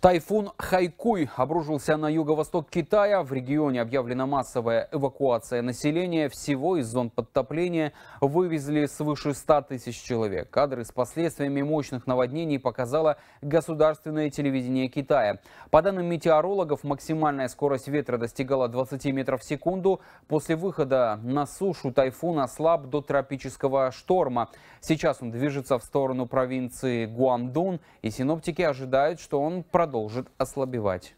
Тайфун Хайкуй обрушился на юго-восток Китая. В регионе объявлена массовая эвакуация населения. Всего из зон подтопления вывезли свыше 100 тысяч человек. Кадры с последствиями мощных наводнений показало государственное телевидение Китая. По данным метеорологов, максимальная скорость ветра достигала 20 метров в секунду. После выхода на сушу тайфун ослаб до тропического шторма. Сейчас он движется в сторону провинции Гуандун. И синоптики ожидают, что он продолжит продолжит ослабевать.